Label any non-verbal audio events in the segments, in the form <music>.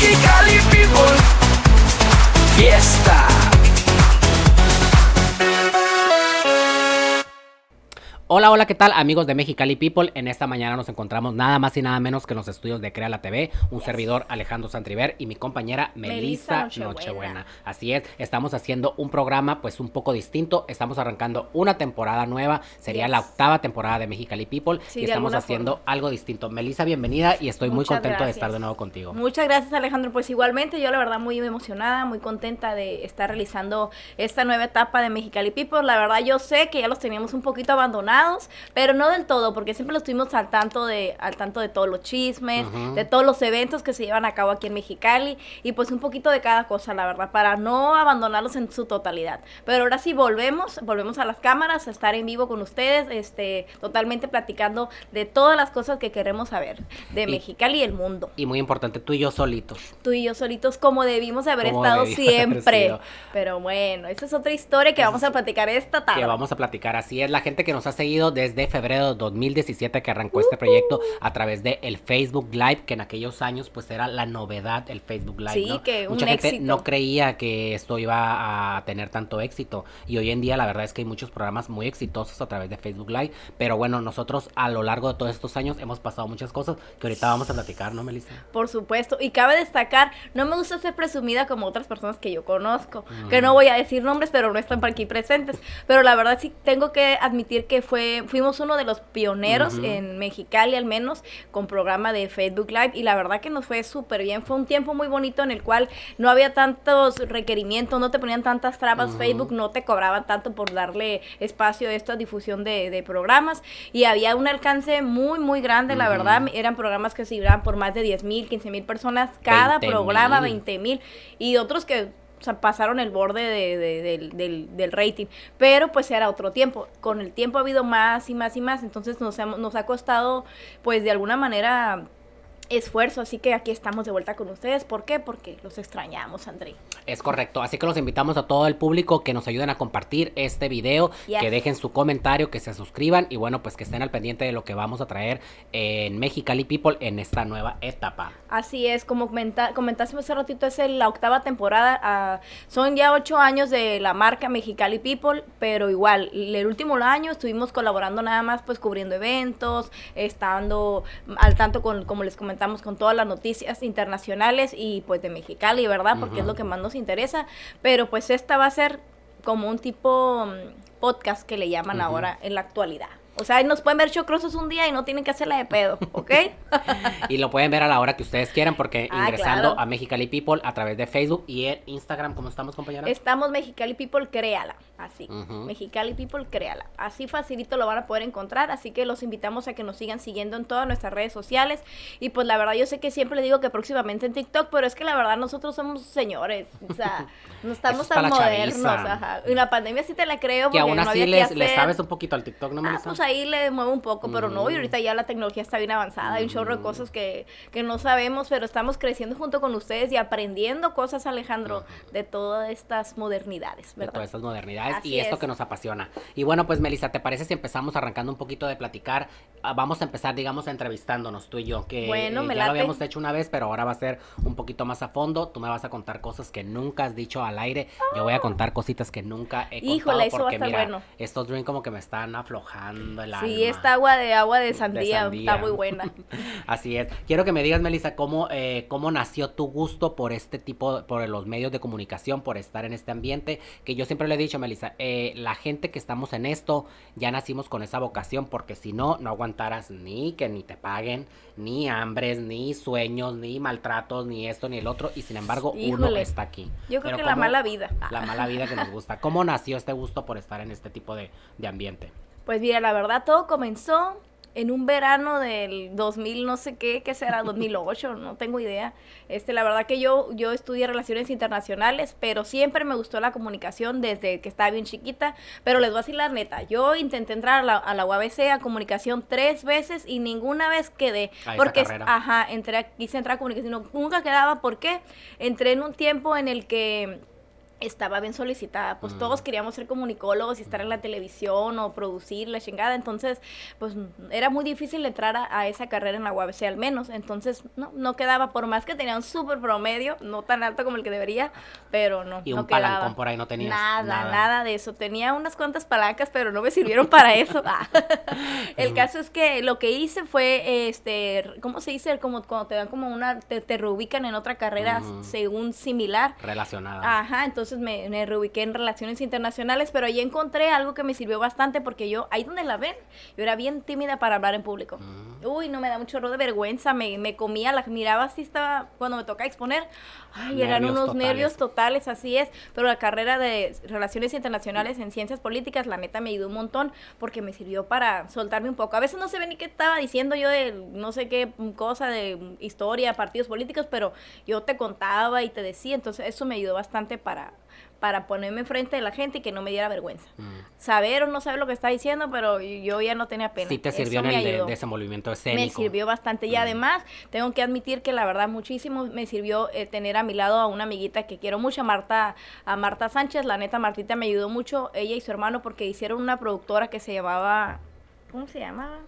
Tropical people Fiesta Hola, hola, ¿qué tal amigos de Mexicali People? En esta mañana nos encontramos nada más y nada menos que en los estudios de Crea la TV, un servidor Alejandro Santriver y mi compañera Melissa, Nochebuena. Así es, estamos haciendo un programa pues un poco distinto, estamos arrancando una temporada nueva, sería la octava temporada de Mexicali People y estamos haciendo algo distinto. Melissa, bienvenida y estoy muy contento de estar de nuevo contigo. Muchas gracias Alejandro, pues igualmente yo la verdad muy emocionada, muy contenta de estar realizando esta nueva etapa de Mexicali People. La verdad yo sé que ya los teníamos un poquito abandonados pero no del todo, porque siempre lo estuvimos al tanto de, al tanto de todos los chismes, de todos los eventos que se llevan a cabo aquí en Mexicali, y pues un poquito de cada cosa, la verdad, para no abandonarlos en su totalidad. Pero ahora sí volvemos, volvemos a las cámaras, a estar en vivo con ustedes, este, totalmente platicando de todas las cosas que queremos saber de Mexicali y el mundo. Y muy importante, tú y yo solitos. Tú y yo solitos, como debimos haber estado siempre. pero bueno, esa es otra historia que vamos a platicar esta tarde. Que vamos a platicar, así es, la gente que nos hace desde febrero de 2017 que arrancó este proyecto a través de el Facebook Live, que en aquellos años pues era la novedad el Facebook Live. ¿no? Mucha gente no creía que esto iba a tener tanto éxito y hoy en día la verdad es que hay muchos programas muy exitosos a través de Facebook Live, pero bueno, nosotros a lo largo de todos estos años hemos pasado muchas cosas que ahorita vamos a platicar, ¿no, Melissa? Por supuesto, y cabe destacar, no me gusta ser presumida como otras personas que yo conozco, que no mm. voy a decir nombres, pero no están por aquí presentes, pero la verdad sí tengo que admitir que fue fuimos uno de los pioneros en Mexicali al menos con programa de Facebook Live y la verdad que nos fue súper bien. Fue un tiempo muy bonito en el cual no había tantos requerimientos, no te ponían tantas trabas, Facebook no te cobraba tanto por darle espacio a esta difusión de, programas y había un alcance muy, muy grande, la verdad. Eran programas que se iban por más de 10 mil, 15 mil personas cada programa, veinte 20 mil y otros que o sea, pasaron el borde de, de, del, del, rating, pero pues era otro tiempo. Con el tiempo ha habido más y más y más, entonces nos, hemos nos ha costado pues de alguna manera esfuerzo. Así que aquí estamos de vuelta con ustedes. ¿Por qué? Porque los extrañamos, André. Es correcto. Así que los invitamos a todo el público que nos ayuden a compartir este video, que dejen su comentario, que se suscriban y bueno, pues que estén al pendiente de lo que vamos a traer en Mexicali People en esta nueva etapa. Así es, como comenta hace ratito, es la octava temporada. Ah, son ya ocho años de la marca Mexicali People, pero igual, el último año estuvimos colaborando nada más, pues cubriendo eventos, estando al tanto con, como les comenté, Estamos con todas las noticias internacionales y pues de Mexicali, ¿verdad? Porque es lo que más nos interesa. Pero pues esta va a ser como un tipo mm, podcast que le llaman ahora en la actualidad. O sea, nos pueden ver chocrosos un día y no tienen que hacerla de pedo, ¿ok? <laughs> y lo pueden ver a la hora que ustedes quieran porque ah, ingresando a Mexicali People a través de Facebook y el Instagram, ¿cómo estamos, compañera? Estamos Mexicali People, créala, así. Mexicali People, créala. Así facilito lo van a poder encontrar, así que los invitamos a que nos sigan siguiendo en todas nuestras redes sociales. Y pues la verdad, yo sé que siempre le digo que próximamente en TikTok, pero es que la verdad nosotros somos señores, o sea, <laughs> no estamos tan modernos. Ajá. Y la pandemia sí te la creo porque que aún así no les, sabes un poquito al TikTok, ¿no, ah, me ahí le muevo un poco, pero no, y ahorita ya la tecnología está bien avanzada, hay un chorro de cosas que, que, no sabemos, pero estamos creciendo junto con ustedes y aprendiendo cosas, Alejandro, de todas estas modernidades, ¿verdad? De todas estas modernidades y esto que nos apasiona. Y bueno, pues Melissa, ¿te parece si empezamos arrancando un poquito de platicar? Ah, vamos a empezar, digamos, entrevistándonos tú y yo, que bueno, eh, ya lo habíamos hecho una vez, pero ahora va a ser un poquito más a fondo, tú me vas a contar cosas que nunca has dicho al aire, yo voy a contar cositas que nunca he contado Híjole, eso va a mira, bueno. estos dreams como que me están aflojando sí, esta agua de agua de sandía, está muy buena. <laughs> Así es. Quiero que me digas, Melissa, cómo, eh, cómo nació tu gusto por este tipo, por los medios de comunicación, por estar en este ambiente, que yo siempre le he dicho, Melissa, eh, la gente que estamos en esto, ya nacimos con esa vocación, porque si no, no aguantarás ni que ni te paguen, ni hambres, ni sueños, ni maltratos, ni esto, ni el otro, y sin embargo, uno está aquí. Yo creo que la mala vida. La mala vida que nos gusta. ¿Cómo nació este gusto por estar en este tipo de, de ambiente? Pues mira, la verdad todo comenzó en un verano del 2000 no sé qué, ¿qué será 2008, no tengo idea. Este, la verdad que yo yo estudié relaciones internacionales, pero siempre me gustó la comunicación desde que estaba bien chiquita, pero les voy a decir la neta, yo intenté entrar a la, UABC a comunicación tres veces y ninguna vez quedé, porque ajá, entré quise entrar a comunicación, nunca quedaba, ¿por qué? Entré en un tiempo en el que estaba bien solicitada. Pues mm. todos queríamos ser comunicólogos y estar en la televisión o producir la chingada. Entonces, pues era muy difícil entrar a, esa carrera en la UABC al menos. Entonces, no, no quedaba. Por más que tenía un súper promedio, no tan alto como el que debería, pero no. Y un palancón por ahí no tenías. Nada, nada, de eso. Tenía unas cuantas palancas, pero no me sirvieron para eso. Ah. <laughs> el mm. caso es que lo que hice fue, este, ¿cómo se dice? Como cuando te dan como una, te, reubican en otra carrera mm. según similar. Relacionada. Ajá, entonces entonces me, reubiqué en relaciones internacionales, pero ahí encontré algo que me sirvió bastante porque yo, ahí donde la ven, yo era bien tímida para hablar en público. Ah. Uy, no me da mucho error de vergüenza, me, comía, las miraba así, estaba, cuando me toca exponer, ay, eran unos nervios totales, así es, pero la carrera de relaciones internacionales en ciencias políticas, la neta me ayudó un montón porque me sirvió para soltarme un poco. A veces no se ve ni qué estaba diciendo yo de no sé qué cosa, de historia, partidos políticos, pero yo te contaba y te decía, entonces eso me ayudó bastante para, para ponerme frente de la gente y que no me diera vergüenza. Mm. Saber o no saber lo que está diciendo, pero yo ya no tenía pena. Sí te sirvió en el de, desenvolvimiento escénico. Me sirvió bastante y mm. además tengo que admitir que la verdad muchísimo me sirvió eh, tener a mi lado a una amiguita que quiero mucho, a Marta, a Marta Sánchez. La neta, Martita me ayudó mucho, ella y su hermano, porque hicieron una productora que se llamaba... ¿Cómo se llamaba?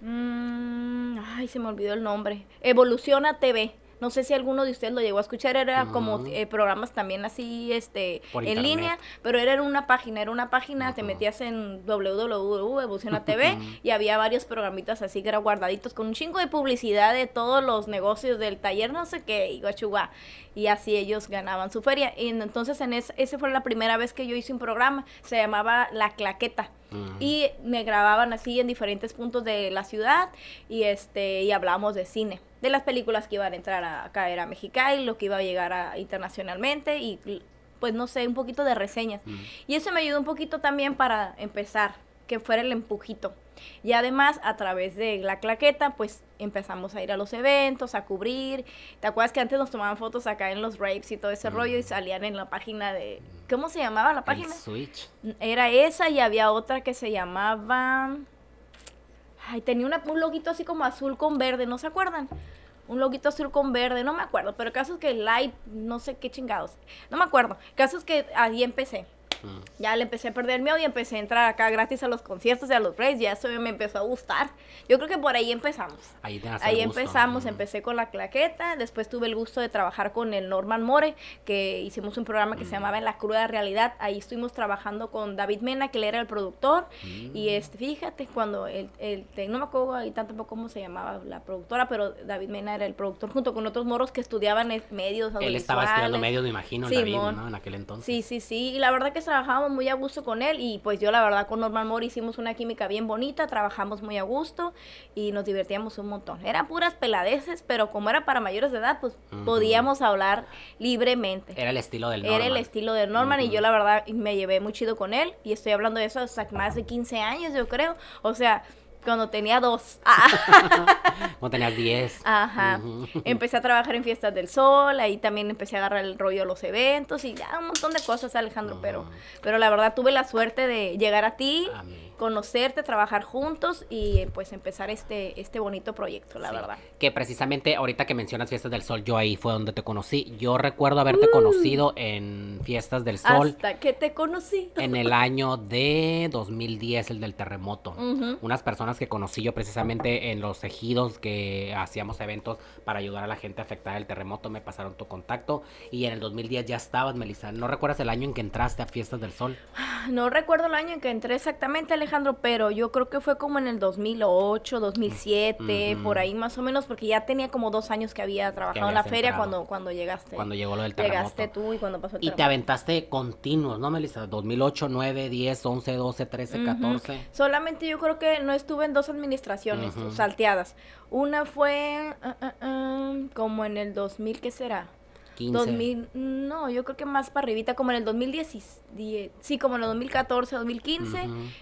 Mm, ay, se me olvidó el nombre. Evoluciona TV no sé si alguno de ustedes lo llegó a escuchar, era como eh, programas también así este en línea, pero era una página, era una página, te metías en www, <laughs> y había varios programitas así que eran guardaditos con un chingo de publicidad de todos los negocios del taller, no sé qué, y y así ellos ganaban su feria. Y entonces en ese esa fue la primera vez que yo hice un programa, se llamaba La Claqueta y me grababan así en diferentes puntos de la ciudad y, este, y hablábamos de cine, de las películas que iban a entrar a, caer a Mexicali, lo que iba a llegar a, internacionalmente y pues no sé, un poquito de reseñas. Y eso me ayudó un poquito también para empezar que fuera el empujito. Y además, a través de la claqueta, pues empezamos a ir a los eventos, a cubrir. ¿Te acuerdas que antes nos tomaban fotos acá en los rapes y todo ese mm. rollo y salían en la página de. ¿Cómo se llamaba la página? Switch. Era esa y había otra que se llamaba. Ay, tenía un loguito así como azul con verde, ¿no se acuerdan? un loguito azul con verde, no me acuerdo, pero casos que light, no sé qué chingados, no me acuerdo, casos que ahí empecé. Ya le empecé a perder miedo y empecé a entrar acá gratis a los conciertos y a los raves. Ya eso me empezó a gustar. Yo creo que por ahí empezamos. Ahí, ahí empezamos. Empecé con la claqueta. Después tuve el gusto de trabajar con el Norman More, que hicimos un programa que se mm. llamaba En la cruda realidad. Ahí estuvimos trabajando con David Mena, que él era el productor. Mm. Y este, fíjate, cuando el, el no me acuerdo ahí tampoco cómo se llamaba la productora, pero David Mena era el productor junto con otros moros que estudiaban medios. Él estaba estudiando medios, me imagino, En aquel entonces. Sí, sí, sí. Y la verdad que trabajábamos muy a gusto con él y pues yo la verdad con Norman Moore hicimos una química bien bonita, trabajamos muy a gusto y nos divertíamos un montón. Eran puras peladeces, pero como era para mayores de edad, pues podíamos hablar libremente. Era el estilo del Norman. Era el estilo de Norman y yo la verdad me llevé muy chido con él y estoy hablando de eso hasta más de 15 años yo creo. O sea, cuando tenía dos. <laughs> Ah. cuando tenía diez. Ajá. Empecé a trabajar en Fiestas del Sol, ahí también empecé a agarrar el rollo a los eventos y ya un montón de cosas, Alejandro, pero, pero la verdad tuve la suerte de llegar a ti. Amén conocerte, trabajar juntos y pues empezar este, este bonito proyecto, la verdad. Que precisamente ahorita que mencionas Fiestas del Sol, yo ahí fue donde te conocí. Yo recuerdo haberte mm. conocido en Fiestas del Sol. Hasta que te conocí. En el año de 2010, el del terremoto. Unas personas que conocí yo precisamente en los ejidos que hacíamos eventos para ayudar a la gente afectada del terremoto, me pasaron tu contacto y en el 2010 ya estabas, Melissa. ¿No recuerdas el año en que entraste a Fiestas del Sol? Ah, no recuerdo el año en que entré exactamente, al Alejandro, pero yo creo que fue como en el 2008, 2007, por ahí más o menos, porque ya tenía como dos años que había trabajado en la feria cuando, cuando llegaste. Cuando llegó lo del terremoto. Llegaste tú y cuando pasó el Y te aventaste continuos, ¿no, Melissa? 2008, 9, 10, 11, 12, 13, 14. Solamente yo creo que no estuve en dos administraciones salteadas. Una fue ah, ah, ah, como en el 2000, ¿qué será? 2000, no, yo creo que más para arribita, como en el 2010, sí, como en el 2014, 2015.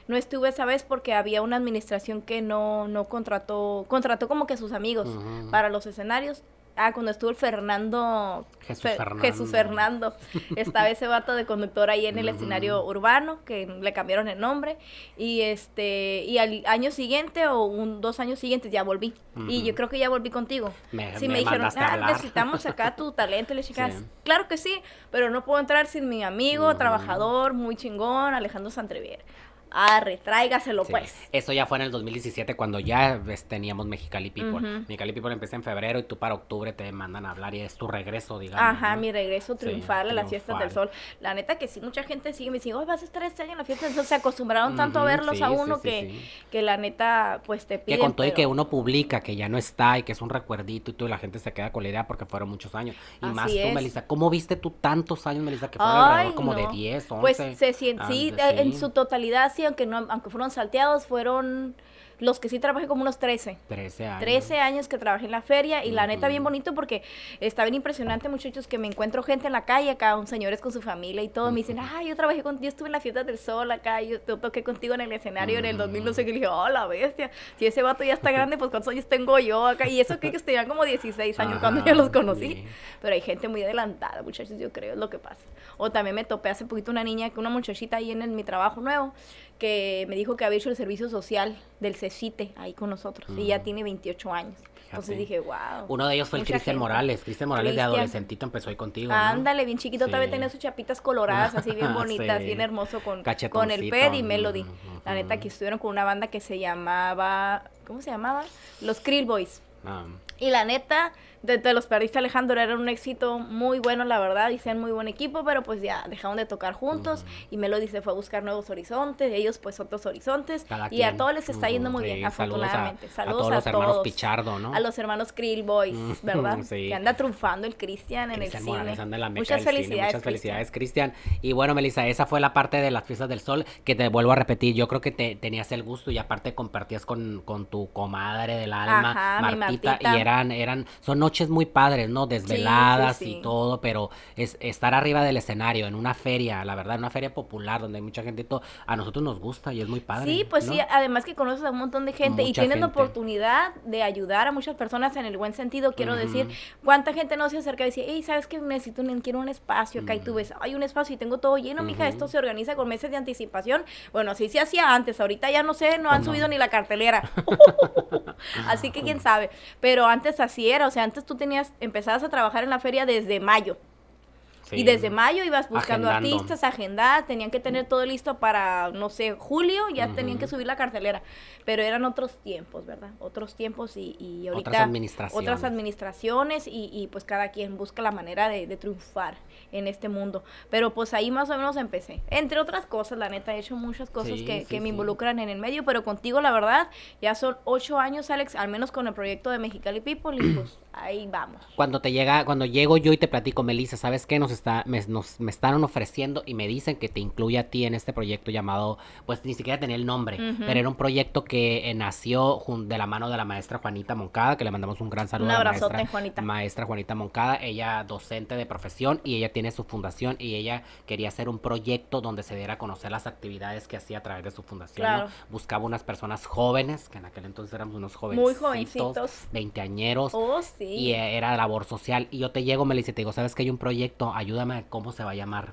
No estuve esa vez porque había una administración que no, no contrató, contrató como que a sus amigos para los escenarios Ah, cuando estuvo el Fernando. Jesús Fernando. Jesús Fernando. <laughs> Estaba ese vato de conductor ahí en el mm. escenario urbano, que le cambiaron el nombre. Y este, y al año siguiente o un, dos años siguientes ya volví. Y yo creo que ya volví contigo. Me, sí, me, dijeron, ah, necesitamos acá tu <laughs> talento. le dije, ah, claro que sí, pero no puedo entrar sin mi amigo, mm. trabajador, muy chingón, Alejandro Santrevier arre, tráigaselo pues. Eso ya fue en el 2017 cuando ya ves, teníamos Mexicali People. Mexicali People empieza en febrero y tú para octubre te mandan a hablar y es tu regreso, digamos. Ajá, mi regreso triunfal a las fiestas del sol. La neta que sí, mucha gente sigue me dice, vas a estar este año en las fiestas del sol. Se acostumbraron tanto a verlos a uno que, que la neta pues te piden. Que con todo y que uno publica que ya no está y que es un recuerdito y tú la gente se queda con la idea porque fueron muchos años. Y más tú, Melissa, ¿cómo viste tú tantos años, Melissa, que fueron como de 10, 11? Pues se ah, sí, en su totalidad aunque, no, aunque fueron salteados, fueron los que sí trabajé como unos 13. 13 años. 13 años que trabajé en la feria y la neta bien bonito porque está bien impresionante muchachos que me encuentro gente en la calle acá, un señores con su familia y todo, me dicen, ah, yo trabajé con, yo estuve en la fiesta del sol acá, yo toqué contigo en el escenario en el 2012 y le dije, oh, la bestia, si ese vato ya está grande, pues cuántos años tengo yo acá, y eso que ellos tenían como 16 años cuando yo los conocí, pero hay gente muy adelantada muchachos, yo creo es lo que pasa. O también me topé hace poquito una niña, una muchachita ahí en mi trabajo nuevo, que me dijo que había hecho el servicio social del CECITE ahí con nosotros. Y ya mm. tiene 28 años. Entonces dije, wow. Uno de ellos fue el Cristian Morales. Cristian Morales de adolescentito empezó ahí contigo. Ándale, bien chiquito. Sí. Todavía tenía sus chapitas coloradas, así bien <laughs> bonitas, bien hermoso con, con el Ped y Melody. La neta que estuvieron con una banda que se llamaba, ¿cómo se llamaba? Los Krill Boys. Ah. Y la neta, de los periodistas Alejandro era un éxito muy bueno, la verdad, y sean muy buen equipo, pero pues ya dejaron de tocar juntos y Melody se fue a buscar nuevos horizontes, ellos pues otros horizontes y a todos les está yendo muy bien, afortunadamente. Saludos a, todos. los hermanos Pichardo, ¿no? A los hermanos Krill Boys, ¿verdad? <laughs> Que anda triunfando el Cristian en el cine. muchas felicidades, Muchas felicidades, Cristian. Y bueno, Melissa, esa fue la parte de las fiestas del sol que te vuelvo a repetir, yo creo que te tenías el gusto y aparte compartías con, tu comadre del alma, Martita, y eran, eran, son noches muy padres, ¿no? Desveladas y todo, pero es, estar arriba del escenario, en una feria, la verdad, en una feria popular donde hay mucha gente y todo, a nosotros nos gusta y es muy padre. Sí, pues sí, además que conoces a un montón de gente y tienes la oportunidad de ayudar a muchas personas en el buen sentido, quiero decir, cuánta gente no se acerca y dice, hey, ¿sabes qué? Necesito, un, quiero un espacio acá y tú ves, hay un espacio y tengo todo lleno, mija, esto se organiza con meses de anticipación. Bueno, así se hacía antes, ahorita ya no sé, no pues han subido ni la cartelera. <laughs> <laughs> así que quién sabe, pero antes así era, o sea, antes tú tenías, empezabas a trabajar en la feria desde mayo. Y desde mayo ibas buscando artistas, agendadas, tenían que tener todo listo para, no sé, julio, ya tenían que subir la cartelera. Pero eran otros tiempos, ¿verdad? Otros tiempos y, y ahorita... Otras administraciones. Otras administraciones y, pues cada quien busca la manera de triunfar en este mundo. Pero pues ahí más o menos empecé. Entre otras cosas, la neta, he hecho muchas cosas que, que, me involucran en el medio, pero contigo, la verdad, ya son ocho años, Alex, al menos con el proyecto de Mexicali People, y <clears throat> pues ahí vamos. Cuando te llega, cuando llego yo y te platico, Melissa, ¿sabes qué? Nos está, me, nos, me están ofreciendo y me dicen que te incluya a ti en este proyecto llamado, pues ni siquiera tenía el nombre, pero era un proyecto que eh, nació de la mano de la maestra Juanita Moncada, que le mandamos un gran saludo un a la maestra, Juanita. maestra Juanita Moncada, ella docente de profesión y ella tiene tiene su fundación y ella quería hacer un proyecto donde se diera a conocer las actividades que hacía a través de su fundación. Buscaba unas personas jóvenes, que en aquel entonces éramos unos jovencitos, Muy jovencitos. veinteañeros. Oh, sí. Y era labor social. Y yo te llego, me le dice, te digo, ¿sabes que hay un proyecto? Ayúdame cómo se va a llamar.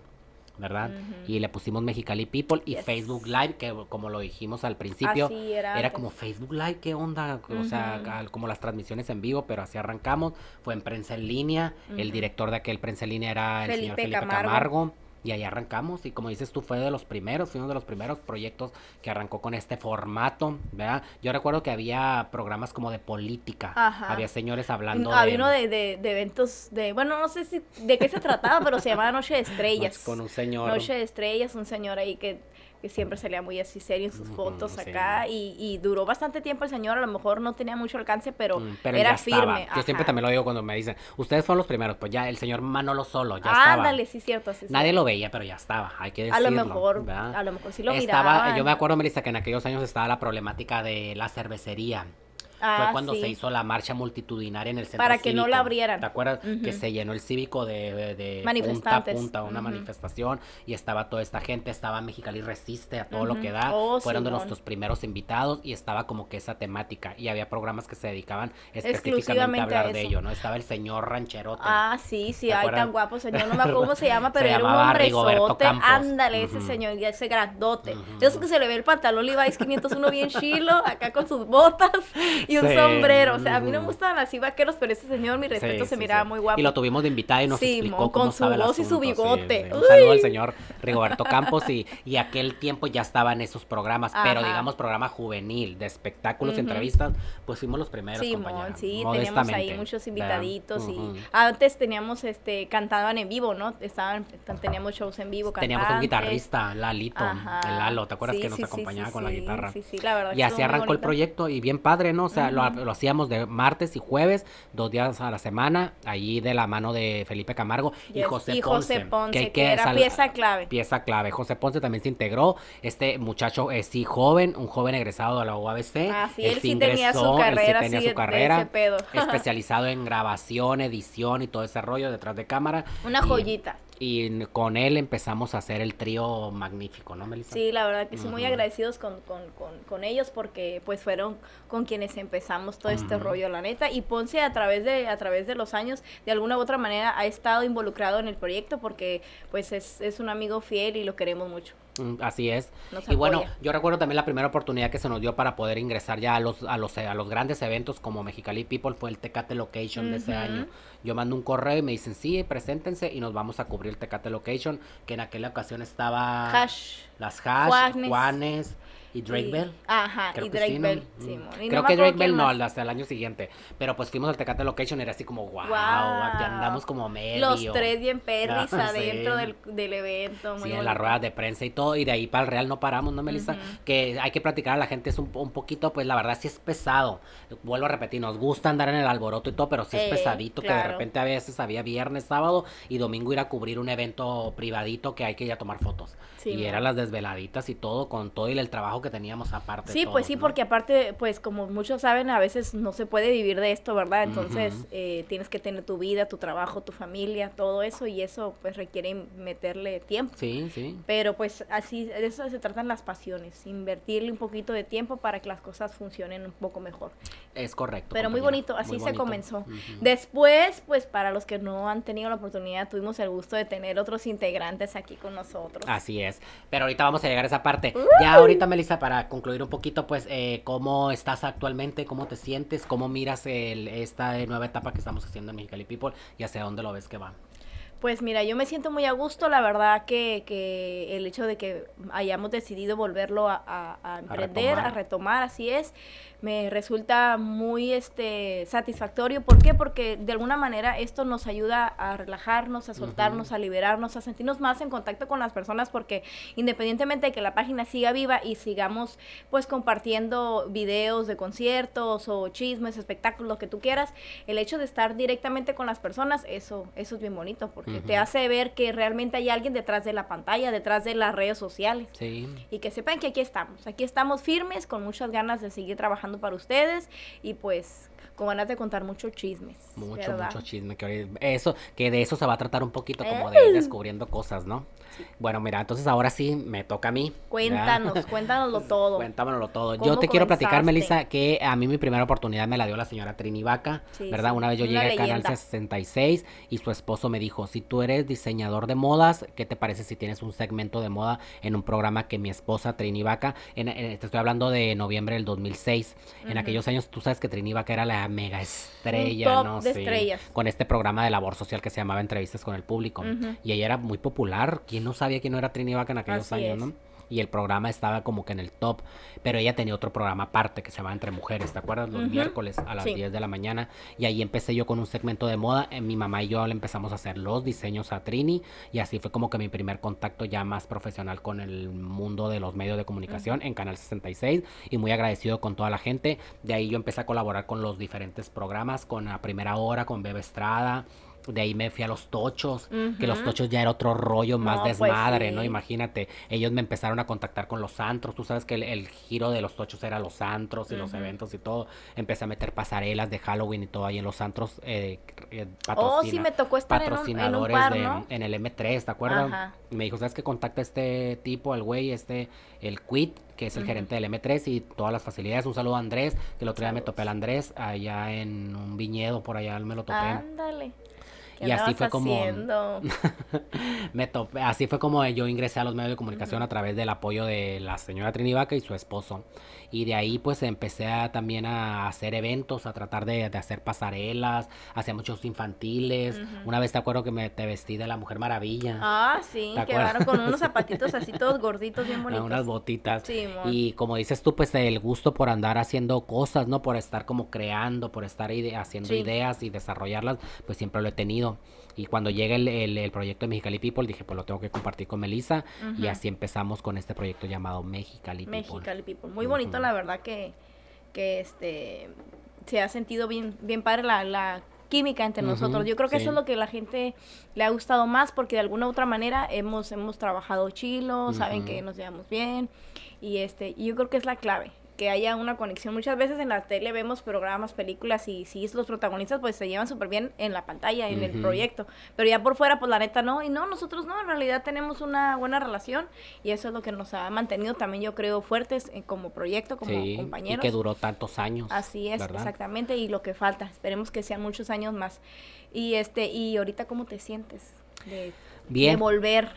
¿verdad? Y le pusimos Mexicali People y Facebook Live, que como lo dijimos al principio, era, como Facebook Live, ¿qué onda? O sea, como las transmisiones en vivo, pero así arrancamos. Fue en prensa en línea. El director de aquel prensa en línea era el señor Felipe Camargo y ahí arrancamos. Y como dices tú, fue de los primeros, fue uno de los primeros proyectos que arrancó con este formato, ¿verdad? Yo recuerdo que había programas como de política. Había señores hablando. había uno de, de, de, eventos de. Bueno, no sé si de qué se trataba, pero se llamaba Noche de Estrellas. Con un señor. Noche de Estrellas, un señor ahí que que siempre salía muy así serio en sus fotos acá y, duró bastante tiempo el señor, a lo mejor no tenía mucho alcance, pero, mm, era firme. Yo siempre también lo digo cuando me dicen, ustedes fueron los primeros, pues ya el señor Manolo solo, ya estaba. Ándale, sí, cierto. Nadie lo veía, pero ya estaba, hay que decirlo. A lo mejor, a lo mejor sí lo estaba, Yo me acuerdo, Melissa, que en aquellos años estaba la problemática de la cervecería. Fue ah, cuando se hizo la marcha multitudinaria en el centro Para que no la abrieran. ¿Te acuerdas? Que se llenó el cívico de, de punta a punta, una manifestación, y estaba toda esta gente, estaba Mexicali Resiste a todo lo que da. Oh, fueron de nuestros primeros invitados y estaba como que esa temática. Y había programas que se dedicaban específicamente a hablar de ello, ¿no? Estaba el señor rancherote. Ah, sí, sí, ay, tan guapo señor. No me acuerdo cómo se llama, <laughs> pero era un hombrezote. Ándale, ese señor, ese grandote. Eso que se le ve el pantalón Levi's 501 bien chilo, acá con sus botas. <laughs> un sombrero. O sea, a mí no me gustaban así vaqueros, pero ese señor, mi respeto, se miraba muy guapo. Y lo tuvimos de invitada y nos explicó con su voz y su bigote. Un saludo al señor Rigoberto Campos y, y aquel tiempo ya estaban esos programas, pero digamos programa juvenil de espectáculos, entrevistas, pues fuimos los primeros, sí, sí, teníamos ahí muchos invitaditos y antes teníamos este cantaban en vivo, ¿no? Estaban teníamos shows en vivo, Teníamos un guitarrista, Lalito, el Lalo, ¿te acuerdas que nos acompañaba con la guitarra? Sí, sí, la verdad. Y así arrancó el proyecto y bien padre, ¿no? O sea, lo, hacíamos de martes y jueves, dos días a la semana, allí de la mano de Felipe Camargo y José, Ponce, que, era pieza clave. Pieza clave. José Ponce también se integró, este muchacho es sí joven, un joven egresado de la UABC. Ah, él, sí tenía su carrera, sí su <laughs> especializado en grabación, edición y todo ese rollo detrás de cámara. Una joyita. Y con él empezamos a hacer el trío magnífico, ¿no, Melissa? Sí, la verdad que sí, muy agradecidos con, ellos porque pues fueron con quienes empezamos todo este rollo, la neta. Y Ponce a través, de, a través de los años, de alguna u otra manera, ha estado involucrado en el proyecto porque pues es un amigo fiel y lo queremos mucho. Mm, así es. y bueno, yo recuerdo también la primera oportunidad que se nos dio para poder ingresar ya a los, a los, a los grandes eventos como Mexicali People fue el Tecate Location de ese año. Yo mando un correo y me dicen, sí, preséntense y nos vamos a cubrir el Tecate Location, que en aquella ocasión estaba... Las hash, Juanes. Juanes y Drake Bell. Ajá, y Drake Bell. creo que Drake Bell no, hasta el año siguiente. Pero pues fuimos al Tecate Location, era así como, wow, andamos como medio. Los tres bien ah, perris <laughs> adentro del, evento. sí, en las ruedas de prensa y todo. Y de ahí para el Real no paramos, ¿no, Melissa? Que hay que platicar a la gente es un, un, poquito, pues la verdad sí es pesado. Vuelvo a repetir, nos gusta andar en el alboroto y todo, pero sí es pesadito que de repente a veces había viernes, sábado y domingo ir a cubrir un evento privadito que hay que ya tomar fotos. y eran las desveladitas y todo, con todo y el trabajo que teníamos aparte. Sí, pues sí, porque aparte, pues como muchos saben, a veces no se puede vivir de esto, ¿verdad? Entonces eh, tienes que tener tu vida, tu trabajo, tu familia, todo eso y eso pues requiere meterle tiempo. Sí, sí. Pero pues así, de eso se tratan las pasiones, invertirle un poquito de tiempo para que las cosas funcionen un poco mejor. Es correcto. Pero muy bonito, así se comenzó. Después, pues para los que no han tenido la oportunidad, tuvimos el gusto de tener otros integrantes aquí con nosotros. Así es. Pero ahorita vamos a llegar a esa parte. Ya ahorita, Melissa para concluir un poquito, pues, eh, ¿cómo estás actualmente? ¿Cómo te sientes? ¿Cómo miras el, esta nueva etapa que estamos haciendo en Mexicali People y hacia dónde lo ves que va? Pues mira, yo me siento muy a gusto, la verdad que, el hecho de que hayamos decidido volverlo a, a, emprender, a retomar, así es, me resulta muy este, satisfactorio. ¿Por qué? Porque de alguna manera esto nos ayuda a relajarnos, a soltarnos, a liberarnos, a sentirnos más en contacto con las personas, porque independientemente de que la página siga viva y sigamos pues compartiendo videos de conciertos o chismes, espectáculos, lo que tú quieras, el hecho de estar directamente con las personas, eso, eso es bien bonito, porque te hace ver que realmente hay alguien detrás de la pantalla, detrás de las redes sociales. Y que sepan que aquí estamos, aquí estamos firmes, con muchas ganas de seguir trabajando para ustedes y pues con ganas de contar muchos chismes. Mucho, mucho chisme Que eso, que de eso se va a tratar un poquito como de ir descubriendo cosas, ¿no? Bueno, mira, entonces ahora sí me toca a mí. Cuéntanos, <laughs> cuéntanoslo todo. Cuéntanoslo todo. Yo te quiero platicar, Melissa, que a mí mi primera oportunidad me la dio la señora Trini Vaca, ¿verdad? Una vez yo llegué al Canal 66 y su esposo me dijo, si tú eres diseñador de modas, ¿qué te parece si tienes un segmento de moda en un programa que mi esposa Trini Vaca, en, eh, te estoy hablando de noviembre del 2006, en aquellos años tú sabes que Trini Vaca era la mega estrella, ¿no? De estrellas. Con este programa de labor social que se llamaba Entrevistas con el Público. Y ella era muy popular. ¿Quién no sabía que no era Trini Vaca en aquellos años, ¿no? Y el programa estaba como que en el top, pero ella tenía otro programa aparte que se va Entre Mujeres, ¿te acuerdas? Los miércoles a las 10 de la mañana. Y ahí empecé yo con un segmento de moda. Eh, mi mamá y yo le empezamos a hacer los diseños a Trini y así fue como que mi primer contacto ya más profesional con el mundo de los medios de comunicación en Canal 66 y muy agradecido con toda la gente. De ahí yo empecé a colaborar con los diferentes programas, con la primera hora, con Bebe Estrada de ahí me fui a los tochos, que los tochos ya era otro rollo más pues desmadre, ¿no? Imagínate, ellos me empezaron a contactar con los antros, tú sabes que el, giro de los tochos era los antros y los eventos y todo. Empecé a meter pasarelas de Halloween y todo ahí en los antros. Eh, eh oh, sí, me tocó estar patrocinadores en, en el M3, ¿te acuerdas? Ajá. Me dijo, ¿sabes qué? Contacta a este tipo, al güey, este, el Quit, que es el gerente del M3 y todas las facilidades. Un saludo a Andrés, que el otro día me topé al Andrés allá en un viñedo por allá, me lo topé. Ándale y así fue como <laughs> me topé, así fue como yo ingresé a los medios de comunicación a través del apoyo de la señora Trinivaca y su esposo. Y de ahí pues empecé también a hacer eventos, a tratar de, hacer pasarelas, hacía muchos infantiles. Una vez te acuerdo que me te vestí de la Mujer Maravilla. Ah, sí, quedaron con unos <laughs> zapatitos así todos gorditos, bien <laughs> bonitos. unas botitas. y como dices tú, pues el gusto por andar haciendo cosas, ¿no? Por estar como creando, por estar haciendo ideas y desarrollarlas, pues siempre lo he tenido y cuando llega el, proyecto de Mexicali People, dije, pues lo tengo que compartir con Melissa. Y así empezamos con este proyecto llamado Mexicali People. Mexicali People. Muy bonito, la verdad, que, este, se ha sentido bien, bien padre la, química entre nosotros. Yo creo que eso es lo que la gente le ha gustado más, porque de alguna u otra manera hemos, hemos trabajado chilo, saben que nos llevamos bien. Y este, y yo creo que es la clave, que haya una conexión. Muchas veces en la tele vemos programas, películas y si es los protagonistas pues se llevan súper bien en la pantalla, en el proyecto, pero ya por fuera por pues la neta no, y no, nosotros no, en realidad tenemos una buena relación y eso es lo que nos ha mantenido también yo creo fuertes eh, como proyecto, como sí, Y que duró tantos años. Así es, exactamente, y lo que falta, esperemos que sean muchos años más. Y este, y ahorita cómo te sientes de de volver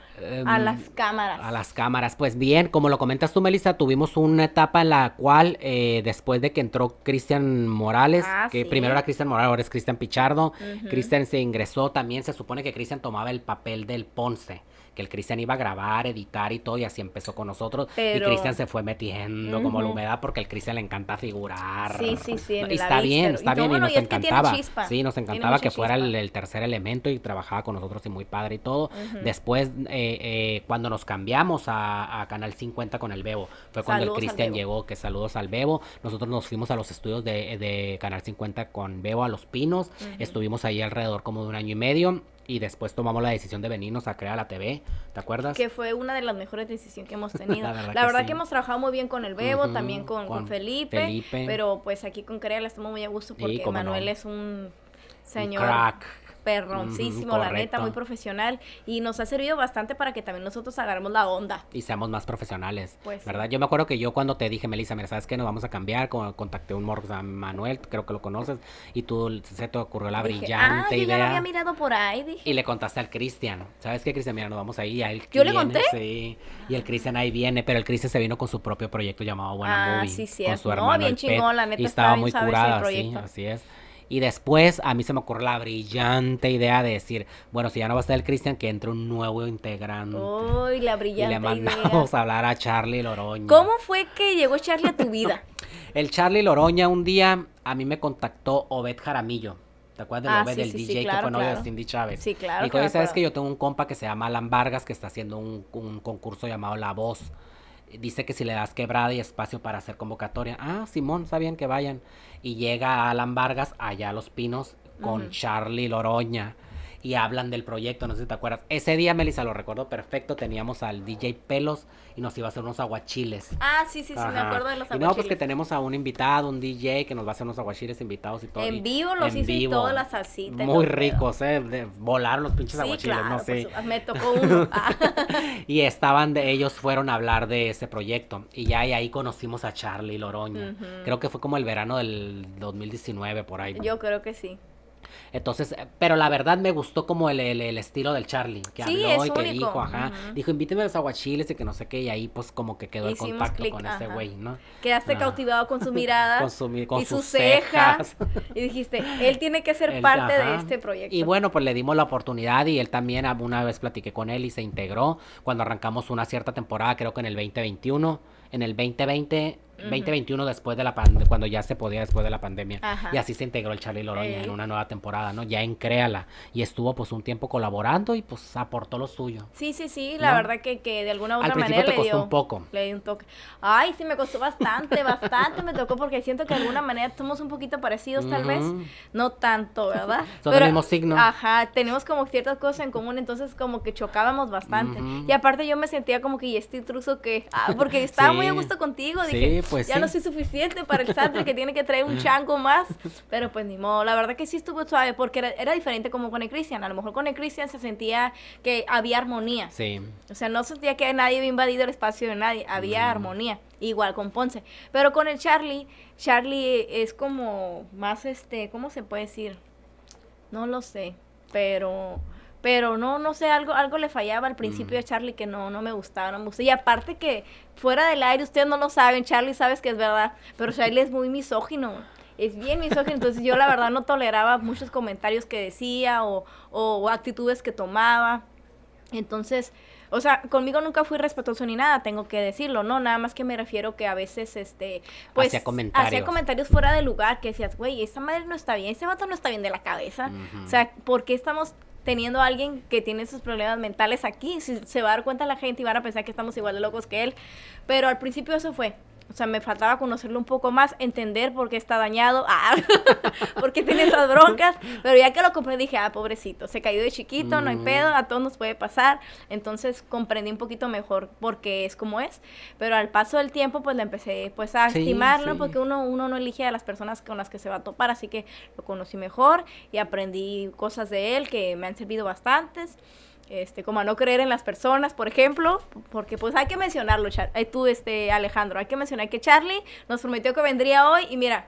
a em, las cámaras. A las cámaras. Pues bien, como lo comentas tú, Melissa, tuvimos una etapa en la cual, eh, después de que entró Cristian Morales, ah, que primero era Cristian Morales, ahora es Cristian Pichardo, Cristian se ingresó también, se supone que Cristian tomaba el papel del Ponce que el Cristian iba a grabar, editar y todo, y así empezó con nosotros. Y Cristian se fue metiendo como la humedad porque el Cristian le encanta figurar. Sí, sí, sí. y está bien, está bien, y, nos encantaba. Sí, nos encantaba que fuera el, tercer elemento y trabajaba con nosotros y muy padre y todo. Después, eh, eh, cuando nos cambiamos a, Canal 50 con el Bebo, fue cuando el Cristian llegó, que saludos al Bebo. Nosotros nos fuimos a los estudios de, Canal 50 con Bebo a Los Pinos. Estuvimos ahí alrededor como de un año y medio y después tomamos la decisión de venirnos a crear la TV, ¿te acuerdas? Que fue una de las mejores decisiones que hemos tenido. <laughs> la verdad, que, hemos trabajado muy bien con el Bebo, también con, Felipe, pero pues aquí con Crea les estamos muy a gusto porque Manuel es un señor. crack perroncísimo, la neta, muy profesional. Y nos ha servido bastante para que también nosotros agarremos la onda. Y seamos más profesionales. Pues. ¿Verdad? Yo me acuerdo que yo cuando te dije, Melissa, mira, ¿sabes qué? Nos vamos a cambiar. cuando contacté un morro, Manuel, creo que lo conoces. Y tú se te ocurrió la brillante ah, idea. Yo ya había mirado por ahí, Y le contaste al Cristian. ¿Sabes qué, Cristian? Mira, nos vamos ahí. A él ¿Yo le conté? Sí. Y el Cristian ahí viene, pero el Cristian se vino con su propio proyecto llamado Buena ah, Sí, sí, con su no, bien chingón, la neta. estaba muy curada, sí, así es. Y después a mí se me ocurrió la brillante idea de decir, bueno, si ya no va a ser el Cristian, que entre un nuevo integrante. Uy, la brillante. Y le mandamos a hablar a Charlie Loroña. ¿Cómo fue que llegó Charlie a tu vida? <laughs> el Charlie Loroña un día a mí me contactó Obed Jaramillo. ¿Te acuerdas del ah, DJ que fue novio de Cindy Chávez? Sí, claro. Y ¿sabes que yo tengo un compa que se llama Alan Vargas que está haciendo un, un concurso llamado La Voz? Dice que si le das quebrada y espacio para hacer convocatoria. Ah, Simón, está bien que vayan y llega Alan Vargas allá a Los Pinos con Charly Charlie Loroña y hablan del proyecto, no sé si te acuerdas. Ese día, Melissa, lo recuerdo perfecto, teníamos al DJ Pelos y nos iba a hacer unos aguachiles. Ah, sí, sí, sí, me acuerdo de los aguachiles. no, pues que tenemos a un invitado, un DJ que nos va a hacer unos aguachiles invitados y todo. En vivo los en todas las salsitas. Muy ricos, ¿eh? De, volaron los pinches aguachiles, no sé. me tocó uno. <laughs> Ah. y estaban, de, ellos fueron a hablar de ese proyecto y ya ahí conocimos a Charlie Loroña. Creo que fue como el verano del 2019, por ahí. Yo creo que sí. Entonces, eh, pero la verdad me gustó como el, estilo del Charlie, que habló y que dijo, ajá, dijo, invíteme a los aguachiles y que no sé qué, y ahí pues como que quedó el contacto con ese güey, ¿no? Quedaste cautivado con su <laughs> mirada con y sus, cejas, y dijiste, él tiene que ser parte de este proyecto. Y bueno, pues le dimos la oportunidad y él también, ah, una vez platiqué con él y se integró cuando arrancamos una cierta temporada, creo que en el 2021, en el 2020 2021 después de la pandemia, cuando ya se podía después de la pandemia. Y así se integró el Charlie Loroña en una nueva temporada, ¿no? Ya en Créala. Y estuvo pues un tiempo colaborando y pues aportó lo suyo. Sí, sí, sí, la verdad que, que de alguna u otra Al manera te costó un poco. Le dio un toque. Ay, sí, me costó bastante, bastante me tocó porque siento que de alguna manera somos un poquito parecidos tal vez. No tanto, ¿verdad? <laughs> Son el signo. Ajá, tenemos como ciertas cosas en común, entonces como que chocábamos bastante. Y aparte yo me sentía como que, y este intruso que, ah, porque estaba muy a gusto contigo, dije, sí, pues ya no soy suficiente para el Sandri que tiene que traer un chango más. Pero pues ni modo, la verdad que sí estuvo suave porque era, diferente como con el Christian. A lo mejor con el Christian se sentía que había armonía. Sí. O sea, no sentía que nadie había invadido el espacio de nadie, había mm. armonía. Igual con Ponce. Pero con el Charlie, Charlie es como más este, ¿cómo se puede decir? No lo sé, pero pero no, no sé, algo, algo le fallaba al principio mm. a Charlie que no, no me gustaba, no me gustaba. Y aparte que fuera del aire, ustedes no lo saben, Charlie sabes que es verdad, pero Charlie es muy misógino es bien misógino. Entonces yo la verdad no toleraba muchos comentarios que decía o, actitudes que tomaba. Entonces, o sea, conmigo nunca fui respetuoso ni nada, tengo que decirlo, ¿no? Nada más que me refiero que a veces, este, pues, hacía comentarios. comentarios. fuera de lugar, que decías, güey, esta madre no está bien, ese vato no está bien de la cabeza. O sea, ¿por qué estamos teniendo a alguien que tiene sus problemas mentales aquí, se va a dar cuenta la gente y van a pensar que estamos igual de locos que él. Pero al principio eso fue, o sea, me faltaba conocerlo un poco más, entender por qué está dañado, ah, <laughs> por qué tiene esas broncas, pero ya que lo compré dije, ah, pobrecito, se cayó de chiquito, no hay mm. pedo, a todos nos puede pasar, entonces comprendí un poquito mejor por qué es como es, pero al paso del tiempo pues le empecé pues a estimarlo, porque uno, uno no elige a las personas con las que se va a topar, así que lo conocí mejor y aprendí cosas de él que me han servido bastantes este, como a no creer en las personas, por ejemplo, porque pues hay que mencionarlo, eh, tú, este, Alejandro, hay que mencionar que Charlie nos prometió que vendría hoy y mira,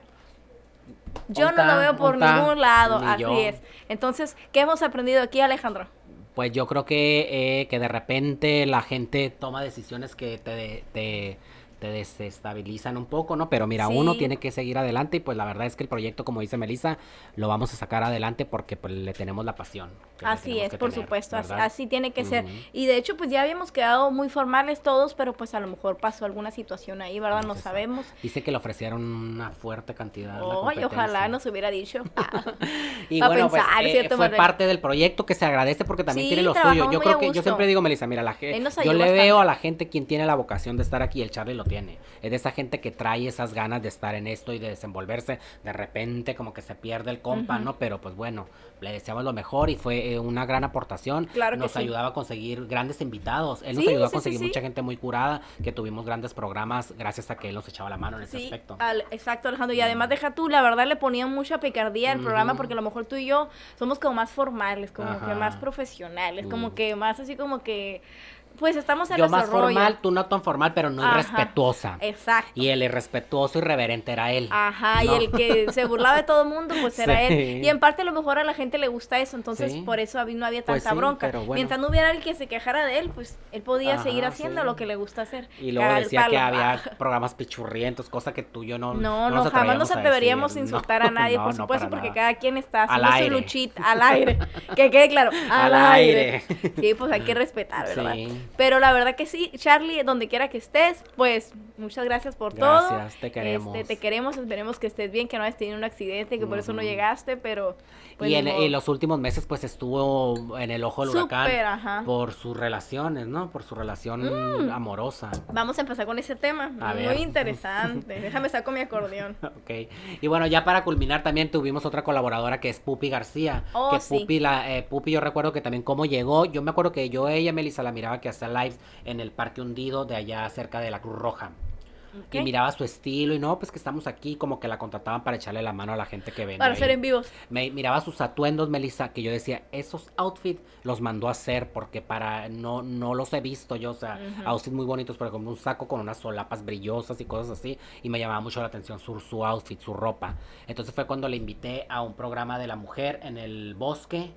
yo no lo veo por ningún lado, así es. Entonces, ¿qué hemos aprendido aquí, Alejandro? Pues yo creo que, eh, que de repente la gente toma decisiones que te, te te desestabilizan un poco, ¿no? Pero mira, uno tiene que seguir adelante y pues la verdad es que el proyecto, como dice Melissa, lo vamos a sacar adelante porque pues le tenemos la pasión. Así es, por supuesto, así, tiene que ser. Y de hecho, pues ya habíamos quedado muy formales todos, pero pues a lo mejor pasó alguna situación ahí, ¿verdad? No, sabemos. Dice que le ofrecieron una fuerte cantidad. Oh, y ojalá nos hubiera dicho. <laughs> Ah. y bueno, pensar, pues, eh, fue parte del proyecto que se agradece porque también tiene lo suyo. Yo creo que yo siempre digo, Melissa, mira, la gente, yo le veo a la gente quien tiene la vocación de estar aquí, el Charlie lo tiene. Es de esa gente que trae esas ganas de estar en esto y de desenvolverse. De repente como que se pierde el compa, ¿no? Pero pues bueno, le deseamos lo mejor y fue eh, una gran aportación. Claro nos ayudaba a conseguir grandes invitados. Él sí, nos ayudó a conseguir mucha gente muy curada, que tuvimos grandes programas gracias a que él nos echaba la mano en ese aspecto. Al, exacto, Alejandro. Y además, deja tú, la verdad le ponía mucha picardía al programa porque a lo mejor tú y yo somos como más formales, como que más profesionales, como que más así como que pues estamos en Yo más formal, tú no tan formal, pero no irrespetuosa. Exacto. Y el irrespetuoso reverente era él. Ajá, y el que se burlaba de todo el mundo, pues era <laughs> él. Y en parte a lo mejor a la gente le gusta eso, entonces por eso a mí no había pues tanta bronca. Mientras no hubiera alguien que se quejara de él, pues él podía seguir haciendo lo que le gusta hacer. Y luego decía que había <laughs> programas pichurrientos, cosa que tú y yo no. No, no, no jamás nos atreveríamos a insultar a <laughs> nadie, por supuesto, porque cada quien está haciendo al su luchita al aire. que quede claro, al, aire. aire. Sí, pues hay que respetar, ¿verdad? Sí. Pero la verdad que sí, Charlie, donde quiera que estés, pues muchas gracias por todo. Gracias, te este, queremos. te queremos, esperemos que estés bien, que no hayas tenido un accidente, que por eso no llegaste, pero... Pues, y en, los últimos meses pues estuvo en el ojo del huracán ajá. por sus relaciones, ¿no? Por su relación mm. amorosa. Vamos a empezar con ese tema, muy interesante. <laughs> Déjame saco mi acordeón. ok. Y bueno, ya para culminar también tuvimos otra colaboradora que es Pupi García. Oh, que Pupi, la, eh, Pupi yo recuerdo que también cómo llegó, yo me acuerdo que yo ella, Melissa, la miraba que hacía Lives en el Parque Hundido de allá cerca de la Cruz Roja. que miraba su estilo y no, pues que estamos aquí, como que la contrataban para echarle la mano a la gente que venía. Para hacer en vivos. Me, miraba sus atuendos, Melissa, que yo decía, esos outfits los mandó a hacer porque para no no los he visto yo, o sea, outfits muy bonitos, pero como un saco con unas solapas brillosas y cosas así, y me llamaba mucho la atención su, su outfit, su ropa. Entonces fue cuando le invité a un programa de la mujer en el bosque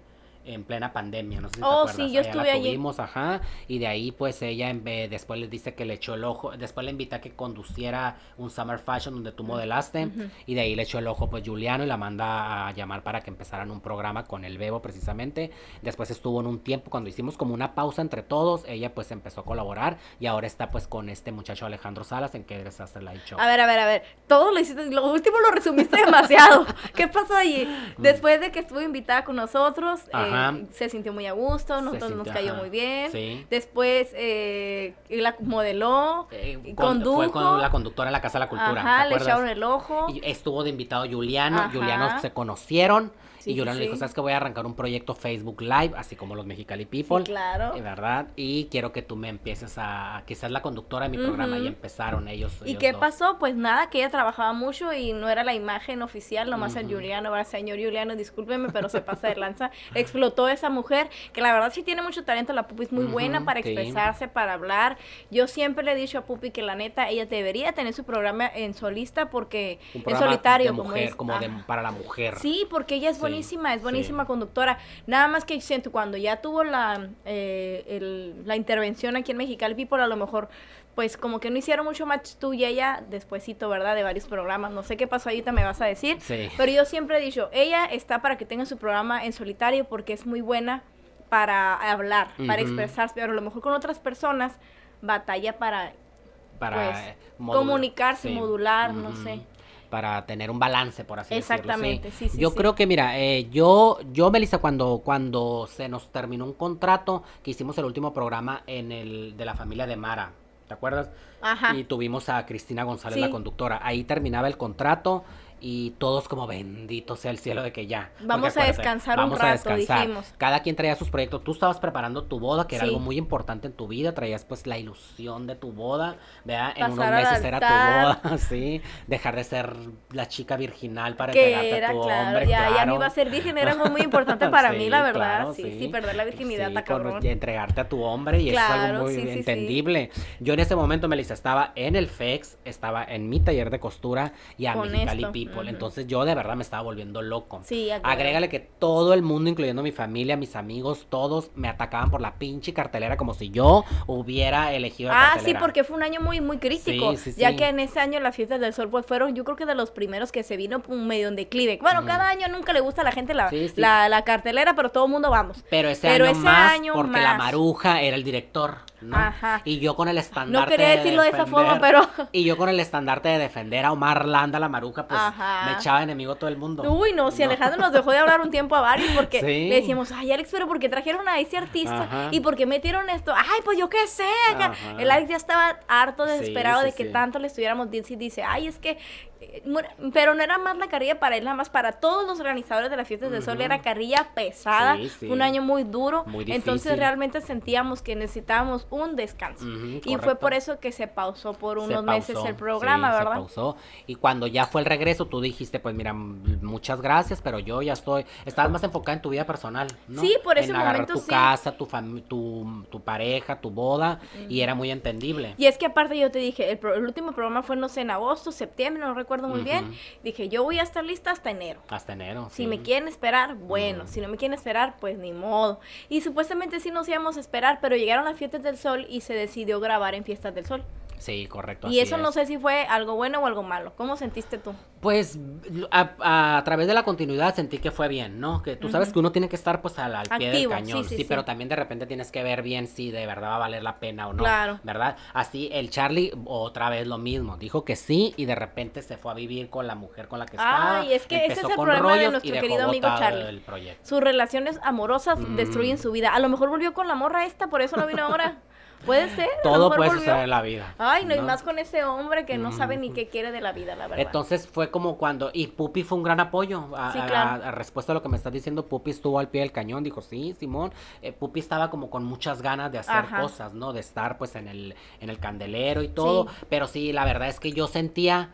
en plena pandemia, no sé si te oh, acuerdas. sí, yo estuve allí. tuvimos, ajá, y de ahí pues ella en después les dice que le echó el ojo, después le invita a que conduciera un summer fashion donde tú modelaste y de ahí le echó el ojo pues Juliano y la manda a llamar para que empezaran un programa con el Bebo precisamente. Después estuvo en un tiempo cuando hicimos como una pausa entre todos, ella pues empezó a colaborar y ahora está pues con este muchacho Alejandro Salas en que eres hacer la show. A ver, a ver, a ver, todo lo hiciste, lo último lo resumiste <laughs> demasiado. ¿Qué pasó allí? <laughs> Después de que estuvo invitada con nosotros, eh, se sintió muy a gusto, nosotros nos cayó muy bien. Después eh, la modeló, condujo. Fue con la conductora En la Casa de la Cultura. le echaron el ojo. estuvo de invitado Juliano, Juliano se conocieron y yo le dijo, ¿sabes que voy a arrancar un proyecto Facebook Live, así como los Mexicali People? Claro. De eh, ¿Verdad? Y quiero que tú me empieces a, quizás la conductora de mi programa, y empezaron ellos. ¿Y qué pasó? Pues nada, que ella trabajaba mucho y no era la imagen oficial, nomás el Juliano, ahora señor Juliano, discúlpeme, pero se pasa de lanza. <laughs> Explotó esa mujer, que la verdad sí tiene mucho talento, la Pupi es muy buena para expresarse, para hablar. Yo siempre le he dicho a Pupi que la neta, ella debería tener su programa en solista porque, un solitario. mujer, como, es, para la mujer. Sí, porque ella es buena buenísima, es buenísima conductora. Nada más que siento, cuando ya tuvo la, eh, la intervención aquí en Mexicali People, a lo mejor, pues como que no hicieron mucho match tú y ella, despuesito, ¿verdad? De varios programas. No sé qué pasó ahorita, me vas a decir. Pero yo siempre he dicho, ella está para que tenga su programa en solitario porque es muy buena para hablar, para expresarse, pero a lo mejor con otras personas batalla para pues, comunicarse, modular, no sé para tener un balance, por así decirlo. Exactamente, sí. sí, Yo creo que, mira, eh, yo, yo, Melissa, cuando, cuando se nos terminó un contrato, que hicimos el último programa en el de la familia de Mara, ¿te acuerdas? Ajá. Y tuvimos a Cristina González, la conductora. Ahí terminaba el contrato y todos como bendito sea el cielo de que ya. Vamos a descansar un rato, a descansar. dijimos. Cada quien traía sus proyectos. Tú estabas preparando tu boda, que era algo muy importante en tu vida, traías pues la ilusión de tu boda, ¿verdad? en unos meses era tu boda, <laughs> sí, dejar de ser la chica virginal para que entregarte a tu hombre, ya, claro. ya no iba a ser virgen, era muy, muy importante <laughs> para mí, la verdad, sí, sí, perder la virginidad cabrón. entregarte a tu hombre y eso es algo muy entendible. Yo en ese momento, Melissa, estaba en el FEX, estaba en mi taller de costura y a mi Pipe entonces yo de verdad me estaba volviendo loco. Sí, Agrégale que todo el mundo, incluyendo mi familia, mis amigos, todos me atacaban por la pinche cartelera como si yo hubiera elegido la Ah, sí, porque fue un año muy, muy crítico. ya que en ese año las fiestas del sol pues, fueron, yo creo que de los primeros que se vino un medio en declive. Bueno, cada año nunca le gusta a la gente la, la, cartelera, pero todo el mundo vamos. Pero ese año más, porque la maruja era el director. ¿no? Ajá. Y yo con el estandarte. No quería decirlo de, esa forma, pero. Y yo con el estandarte de defender a Omar Landa, la maruja, pues me echaba enemigo todo el mundo. Uy, no, si Alejandro nos dejó de hablar un tiempo a varios porque le decíamos, ay, Alex, pero ¿por qué trajeron a ese artista? ¿Y por qué metieron esto? Ay, pues yo qué sé. El Alex ya estaba harto, desesperado de que tanto le estuviéramos diciendo y dice, ay, es que pero no era más la carrilla para él, nada más para todos los organizadores de las fiestas de sol, era carrilla pesada, un año muy duro, entonces realmente sentíamos que necesitábamos un descanso. y fue por eso que se pausó por unos meses el programa, ¿verdad? Se pausó. Y cuando ya fue el regreso, tú dijiste, pues mira, muchas gracias, pero yo ya estoy, estabas más enfocada en tu vida personal, ¿no? Sí, por ese momento tu casa, tu, tu, tu pareja, tu boda, y era muy entendible. Y es que aparte yo te dije, el, el último programa fue, no sé, en agosto, septiembre, no recuerdo muy bien, dije, yo voy a estar lista hasta enero. Hasta enero. Si me quieren esperar, bueno, si no me quieren esperar, pues ni modo. Y supuestamente sí nos íbamos a esperar, pero llegaron las fiestas del sol y se decidió grabar en fiestas del sol. Sí, correcto. Y eso no sé si fue algo bueno o algo malo. ¿Cómo sentiste tú? Pues a, través de la continuidad sentí que fue bien, ¿no? Que tú sabes que uno tiene que estar pues al, pie del cañón, sí, pero también de repente tienes que ver bien si de verdad va a valer la pena o no. ¿Verdad? Así el Charlie otra vez lo mismo, dijo que sí y de repente se fue a vivir con la mujer con la que estaba. Ay, es que ese es el problema de nuestro querido amigo Charlie. Sus relaciones amorosas destruyen mm. su vida. A lo mejor volvió con la morra esta, por eso no vino ahora. <laughs> Puede ser. Todo puede suceder en la vida. Ay, no, y más con ese hombre que no sabe ni qué quiere de la vida, la verdad. Entonces fue como cuando, y Pupi fue un gran apoyo. A, respuesta a lo que me estás diciendo, Pupi estuvo al pie del cañón, dijo, sí, Simón. Eh, Pupi estaba como con muchas ganas de hacer cosas, ¿no? De estar pues en el, en el candelero y todo. Pero sí, la verdad es que yo sentía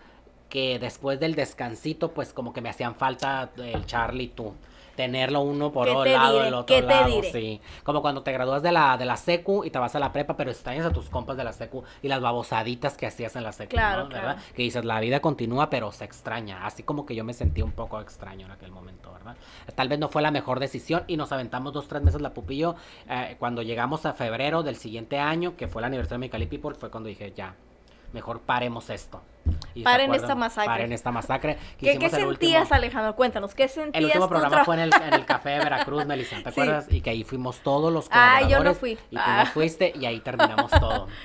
que después del descansito, pues como que me hacían falta el Charlie y tú tenerlo uno por otro lado, el otro lado, sí. Como cuando te gradúas de la, de la secu y te vas a la prepa, pero extrañas a tus compas de la secu y las babosaditas que hacías en la secu, ¿verdad? Que dices, la vida continúa, pero se extraña. Así como que yo me sentí un poco extraño en aquel momento, ¿verdad? Tal vez no fue la mejor decisión y nos aventamos dos, tres meses la pupillo eh, cuando llegamos a febrero del siguiente año, que fue el aniversario de mi Calipi, fue cuando dije, ya, mejor paremos esto paren esta masacre. Paren esta masacre. ¿Qué, sentías, Alejandro? Cuéntanos, ¿qué sentías? El último programa fue en el, Café de Veracruz, <laughs> Melissa, ¿te acuerdas? Y que ahí fuimos todos los colaboradores. Ah, yo no fui. Y tú no ah. fuiste y ahí terminamos todo. <laughs>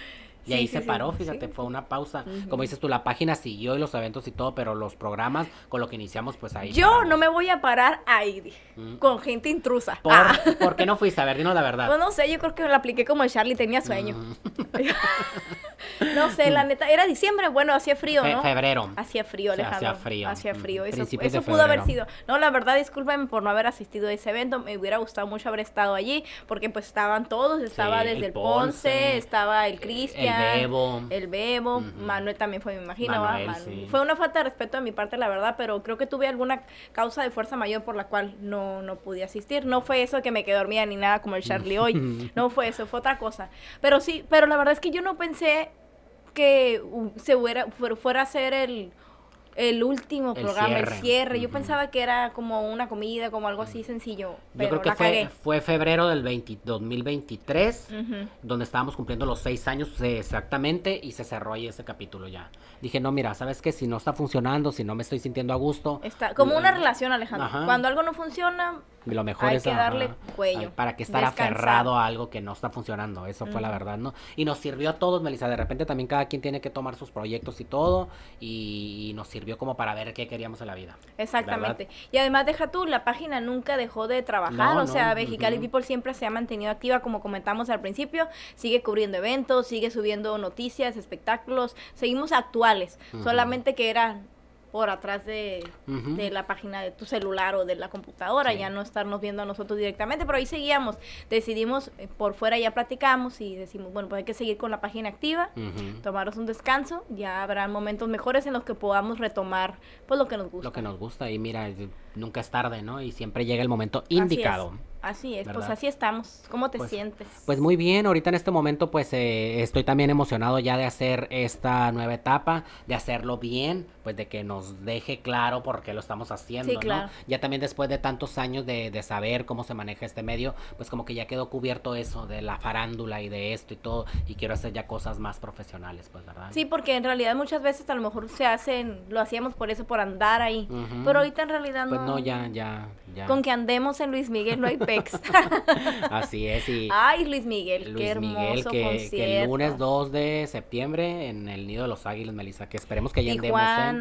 Y ahí se paró, fíjate, fue una pausa. Como dices tú, la página siguió y los eventos y todo, pero los programas con lo que iniciamos, pues ahí. Yo no me voy a parar ahí mm. con gente intrusa. Ah. ¿Por, qué no fuiste? A ver, la verdad. No pues no sé, yo creo que lo apliqué como el Charlie, tenía sueño. Mm. <laughs> no sé, la mm. neta, era diciembre, bueno, hacía frío, ¿no? febrero. Hacía frío, Alejandro. hacía frío. Hacía frío, eso, pudo haber sido. No, la verdad, discúlpenme por no haber asistido a ese evento, me hubiera gustado mucho haber estado allí, porque pues estaban todos, estaba desde el Ponce, estaba el Cristian el Bebo. El Bebo. Manuel también fue, me imagino. Fue una falta de respeto de mi parte, la verdad, pero creo que tuve alguna causa de fuerza mayor por la cual no, no pude asistir. No fue eso que me quedé dormida ni nada como el Charlie hoy. <laughs> No fue eso, fue otra cosa. Pero sí, pero la verdad es que yo no pensé que se hubiera, fuera a ser el el último programa, el cierre. Yo pensaba que era como una comida, como algo así sencillo. Yo creo que fue, febrero del 2023, donde estábamos cumpliendo los seis años exactamente y se cerró ahí ese capítulo ya. Dije, no, mira, ¿sabes qué? Si no está funcionando, si no me estoy sintiendo a gusto. Está, como pues, una relación, Alejandro. Cuando algo no funciona, lo mejor es darle cuello. Para que estar aferrado a algo que no está funcionando. Eso fue la verdad, ¿no? Y nos sirvió a todos, Melissa. De repente también cada quien tiene que tomar sus proyectos y todo. Y, nos sirvió como para ver qué queríamos en la vida. Exactamente. Y además, deja tú, la página nunca dejó de trabajar. o sea, Mexicali People siempre se ha mantenido activa, como comentamos al principio. Sigue cubriendo eventos, sigue subiendo noticias, espectáculos. Seguimos actuales. Solamente que era por atrás de, la página de tu celular o de la computadora, ya no estarnos viendo a nosotros directamente, pero ahí seguíamos, decidimos, eh, por fuera ya platicamos y decimos, bueno, pues hay que seguir con la página activa, tomaros un descanso, ya habrá momentos mejores en los que podamos retomar pues lo que nos gusta. Lo que nos gusta y mira, nunca es tarde, ¿no? Y siempre llega el momento indicado. Así es. pues así estamos. ¿Cómo te pues, sientes? Pues muy bien, ahorita en este momento pues eh, estoy también emocionado ya de hacer esta nueva etapa, de hacerlo bien, pues de que nos deje claro por qué lo estamos haciendo, claro. Ya también después de tantos años de, saber cómo se maneja este medio, pues como que ya quedó cubierto eso de la farándula y de esto y todo, y quiero hacer ya cosas más profesionales, pues, ¿verdad? Sí, porque en realidad muchas veces a lo mejor se hacen, lo hacíamos por eso, por andar ahí, pero ahorita en realidad pues, no. Pues no, ya, ya, ya. Con que andemos en Luis Miguel no hay pex. <laughs> Así es, y... Ay, Luis Miguel, qué hermoso Miguel, que, el lunes 2 de septiembre en el Nido de los Águilas, Melissa, que esperemos que ya andemos en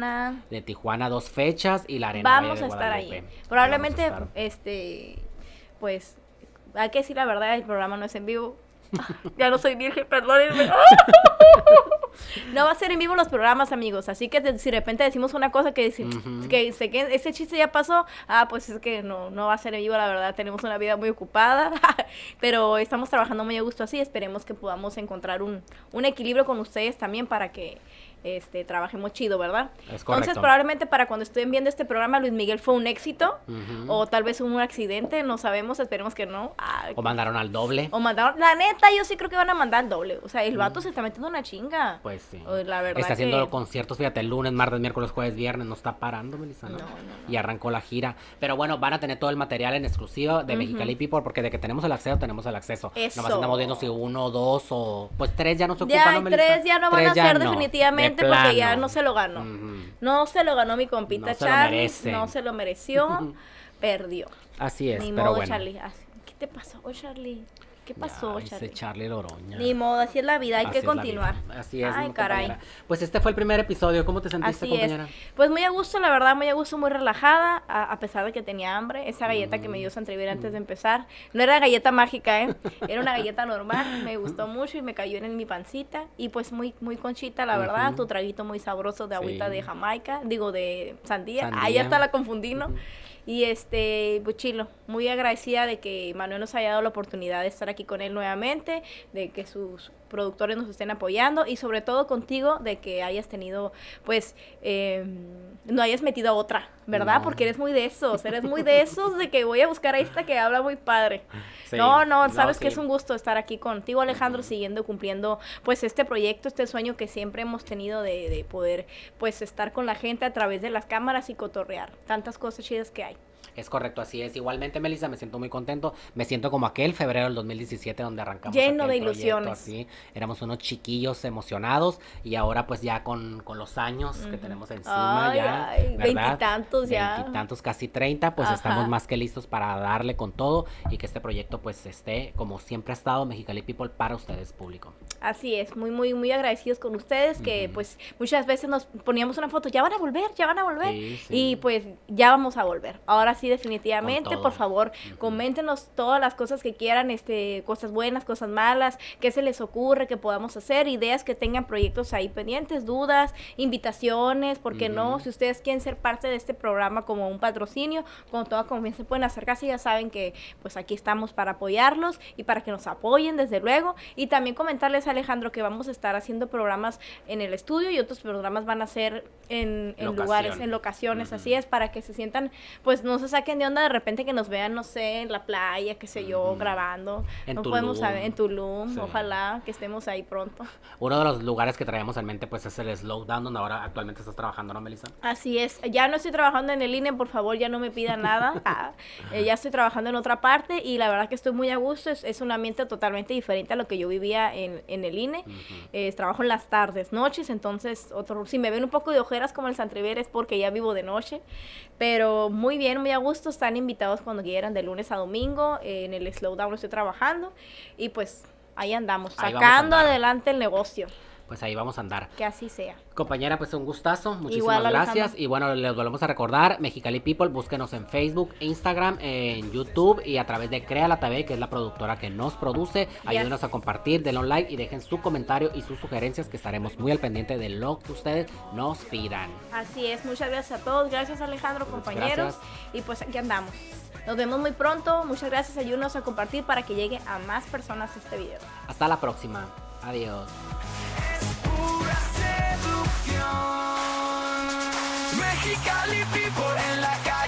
de Tijuana dos fechas y la Arena Vamos a estar ahí. Probablemente, este, pues, hay que decir la verdad, el programa no es en vivo. <laughs> ya no soy virgen, perdónenme. <laughs> no va a ser en vivo los programas, amigos. Así que si de repente decimos una cosa que, dice que, que ese chiste ya pasó, ah, pues es que no, no va a ser en vivo, la verdad. Tenemos una vida muy ocupada, <laughs> pero estamos trabajando muy a gusto así. Esperemos que podamos encontrar un, un equilibrio con ustedes también para que este, trabajemos chido, ¿verdad? Entonces, probablemente para cuando estén viendo este programa, Luis Miguel fue un éxito, o tal vez un accidente, no sabemos, esperemos que no. o mandaron al doble. O mandaron, la neta, yo sí creo que van a mandar al doble. O sea, el vato se está metiendo una chinga. Pues sí. la verdad. Está haciendo conciertos, fíjate, lunes, martes, miércoles, jueves, viernes, no está parando, Melissa. ¿no? No, y arrancó la gira. Pero bueno, van a tener todo el material en exclusiva de Mexicali People, porque de que tenemos el acceso, tenemos el acceso. Eso. más andamos viendo si uno, dos o. Pues tres ya no se ocupan, ya, Tres ya no van a ser definitivamente porque ya no se lo ganó. No se lo ganó mi compita Charlie, no se lo mereció, <laughs> perdió. Así es, Ni modo, Charlie. ¿Qué te pasó, Charlie? ¿Qué pasó, ya, Charlie? Ese Ni modo, así es la vida, hay que continuar. Así es. Ay, caray. Pues este fue el primer episodio, ¿cómo te sentiste, compañera? Pues muy a gusto, la verdad, muy a gusto, muy relajada, a, pesar de que tenía hambre. Esa galleta que me dio Santriver mm. antes de mm. empezar, no era galleta mágica, ¿eh? Era una galleta normal, me gustó <laughs> mucho y me cayó en mi pancita. Y pues muy, muy conchita, la verdad, tu traguito muy sabroso de agüita de Jamaica, digo, de sandía. Ahí hasta la confundí, ¿no? Y este, Buchilo, pues, muy agradecida de que Manuel nos haya dado la oportunidad de estar aquí con él nuevamente, de que sus productores nos estén apoyando y sobre todo contigo de que hayas tenido, pues, eh, no hayas metido a otra, ¿verdad? Porque eres muy de esos, eres muy de esos de que voy a buscar a esta que habla muy padre. no, no, sabes que es un gusto estar aquí contigo, Alejandro, siguiendo cumpliendo, pues, este proyecto, este sueño que siempre hemos tenido de, de poder, pues, estar con la gente a través de las cámaras y cotorrear tantas cosas chidas que hay. Es correcto, así es. Igualmente, Melissa, me siento muy contento. Me siento como aquel febrero del 2017 donde arrancamos. Lleno de ilusiones. Proyecto, así. Éramos unos chiquillos emocionados y ahora pues ya con, los años que tenemos encima, ya, veintitantos ya. Veintitantos, casi treinta, pues estamos más que listos para darle con todo y que este proyecto pues esté como siempre ha estado Mexicali People para ustedes público. Así es, muy, muy, muy agradecidos con ustedes, que pues muchas veces nos poníamos una foto, ya van a volver, ya van a volver, y pues ya vamos a volver. Ahora sí, definitivamente, por favor, coméntenos todas las cosas que quieran, este, cosas buenas, cosas malas, qué se les ocurre que podamos hacer, ideas que tengan proyectos ahí pendientes, dudas, invitaciones, ¿por qué no? Si ustedes quieren ser parte de este programa como un patrocinio, con toda confianza pueden acercarse, ya saben que pues aquí estamos para apoyarlos y para que nos apoyen, desde luego, y también comentarles a Alejandro, que vamos a estar haciendo programas en el estudio y otros programas van a ser en, lugares, en locaciones, así es, para que se sientan, pues no se saquen de onda de repente que nos vean, no sé, en la playa, qué sé yo, grabando. no podemos saber, en Tulum, ojalá que estemos ahí pronto. Uno de los lugares que traemos en mente, pues es el Slowdown, donde ahora actualmente estás trabajando, ¿no, Melissa? Así es, ya no estoy trabajando en el INE, por favor, ya no me pida nada. <laughs> Ah, eh, ya estoy trabajando en otra parte y la verdad que estoy muy a gusto, es, un ambiente totalmente diferente a lo que yo vivía en, en el INE. Eh, trabajo en las tardes, noches, entonces otro, si me ven un poco de ojeras como el Santriver porque ya vivo de noche. Pero muy bien, muy a gusto, están invitados cuando quieran de lunes a domingo. en el Slowdown estoy trabajando y pues ahí andamos, sacando adelante el negocio pues ahí vamos a andar. Que así sea. Compañera, pues un gustazo. Muchísimas gracias. Y bueno, les volvemos a recordar, Mexicali People, búsquenos en Facebook, Instagram, en YouTube y a través de Crea la TV, que es la productora que nos produce. Ayúdenos a compartir, denle un like y dejen su comentario y sus sugerencias que estaremos muy al pendiente de lo que ustedes nos pidan. Así es, muchas gracias a todos. Gracias Alejandro, compañeros. Y pues aquí andamos. Nos vemos muy pronto. Muchas gracias. Ayúdenos a compartir para que llegue a más personas este video. Hasta la próxima. Adiós. Es pura seducción Mexicali por en la calle.